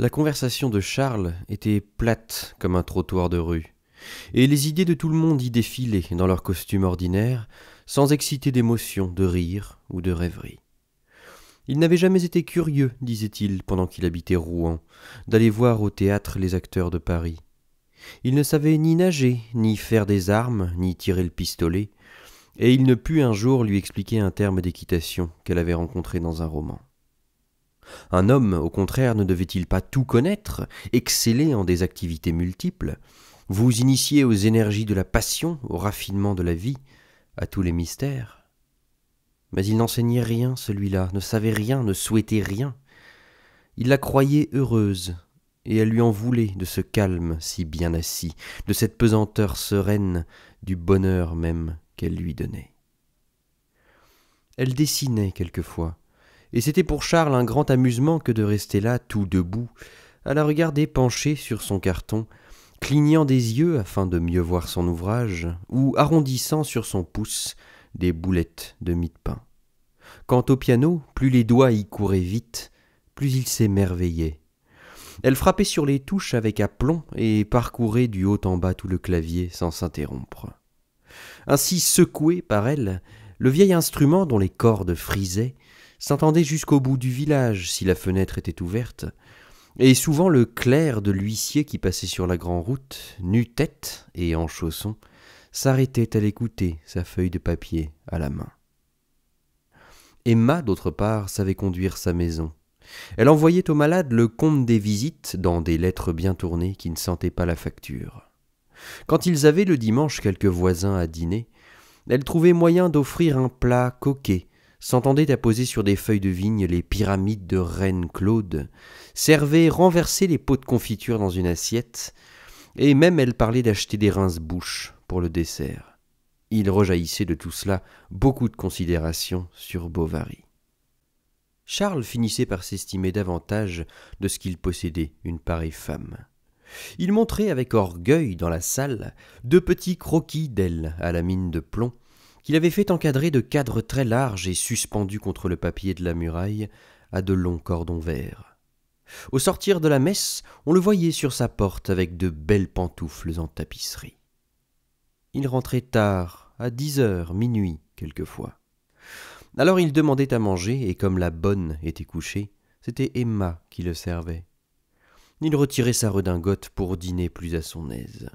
La conversation de Charles était plate comme un trottoir de rue, et les idées de tout le monde y défilaient dans leur costume ordinaire, sans exciter d'émotion, de rire ou de rêverie. Il n'avait jamais été curieux, disait-il, pendant qu'il habitait Rouen, d'aller voir au théâtre les acteurs de Paris. Il ne savait ni nager, ni faire des armes, ni tirer le pistolet, et il ne put un jour lui expliquer un terme d'équitation qu'elle avait rencontré dans un roman. Un homme, au contraire, ne devait-il pas tout connaître, exceller en des activités multiples, vous initier aux énergies de la passion, au raffinement de la vie, à tous les mystères Mais il n'enseignait rien, celui-là, ne savait rien, ne souhaitait rien. Il la croyait heureuse, et elle lui en voulait de ce calme si bien assis, de cette pesanteur sereine, du bonheur même qu'elle lui donnait. Elle dessinait quelquefois, et c'était pour Charles un grand amusement que de rester là tout debout, à la regarder penchée sur son carton, clignant des yeux afin de mieux voir son ouvrage, ou arrondissant sur son pouce des boulettes de mie de pain. Quant au piano, plus les doigts y couraient vite, plus il s'émerveillait. Elle frappait sur les touches avec aplomb et parcourait du haut en bas tout le clavier sans s'interrompre. Ainsi secoué par elle, le vieil instrument dont les cordes frisaient s'entendait jusqu'au bout du village si la fenêtre était ouverte, et souvent le clerc de l'huissier qui passait sur la grande route, nu tête et en chaussons, s'arrêtait à l'écouter, sa feuille de papier à la main. Emma, d'autre part, savait conduire sa maison. Elle envoyait aux malades le compte des visites dans des lettres bien tournées qui ne sentaient pas la facture. Quand ils avaient le dimanche quelques voisins à dîner, elle trouvait moyen d'offrir un plat coquet à poser sur des feuilles de vigne les pyramides de Reine Claude, servait, renverser les pots de confiture dans une assiette, et même elle parlait d'acheter des rince-bouches pour le dessert. Il rejaillissait de tout cela beaucoup de considération sur Bovary. Charles finissait par s'estimer davantage de ce qu'il possédait une pareille femme. Il montrait avec orgueil dans la salle deux petits croquis d'elle à la mine de plomb, qu'il avait fait encadrer de cadres très larges et suspendus contre le papier de la muraille à de longs cordons verts. Au sortir de la messe, on le voyait sur sa porte avec de belles pantoufles en tapisserie. Il rentrait tard, à dix heures, minuit, quelquefois. Alors il demandait à manger, et comme la bonne était couchée, c'était Emma qui le servait. Il retirait sa redingote pour dîner plus à son aise.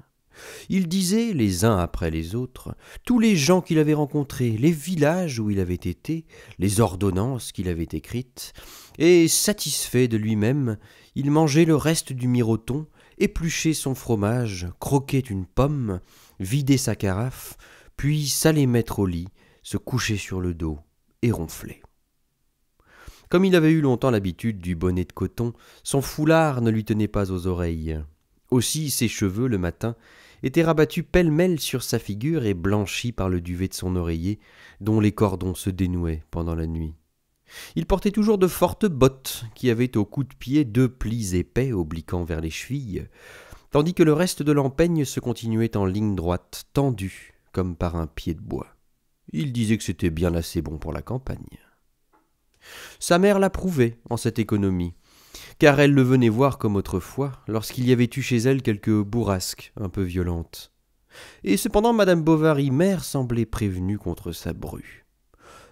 Il disait, les uns après les autres, tous les gens qu'il avait rencontrés, les villages où il avait été, les ordonnances qu'il avait écrites, et, satisfait de lui-même, il mangeait le reste du miroton, épluchait son fromage, croquait une pomme, vidait sa carafe, puis s'allait mettre au lit, se coucher sur le dos et ronflait. Comme il avait eu longtemps l'habitude du bonnet de coton, son foulard ne lui tenait pas aux oreilles. Aussi ses cheveux le matin étaient rabattus pêle-mêle sur sa figure et blanchis par le duvet de son oreiller, dont les cordons se dénouaient pendant la nuit. Il portait toujours de fortes bottes, qui avaient au coup de pied deux plis épais obliquant vers les chevilles, tandis que le reste de l'empeigne se continuait en ligne droite, tendue, comme par un pied de bois. Il disait que c'était bien assez bon pour la campagne. Sa mère l'approuvait en cette économie, car elle le venait voir comme autrefois, lorsqu'il y avait eu chez elle quelques bourrasques un peu violentes. Et cependant madame Bovary mère semblait prévenue contre sa bru.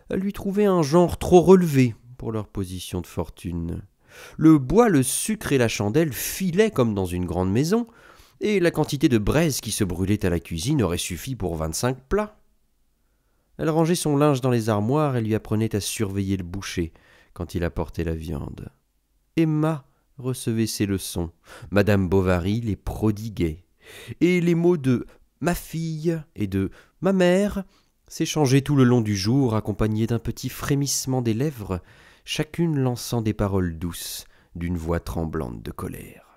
Elle lui trouvait un genre trop relevé pour leur position de fortune. Le bois, le sucre et la chandelle filaient comme dans une grande maison, et la quantité de braise qui se brûlait à la cuisine aurait suffi pour vingt-cinq plats. Elle rangeait son linge dans les armoires et lui apprenait à surveiller le boucher quand il apportait la viande. Emma recevait ses leçons, Madame Bovary les prodiguait, et les mots de ma fille et de ma mère s'échangeaient tout le long du jour, accompagnés d'un petit frémissement des lèvres, chacune lançant des paroles douces d'une voix tremblante de colère.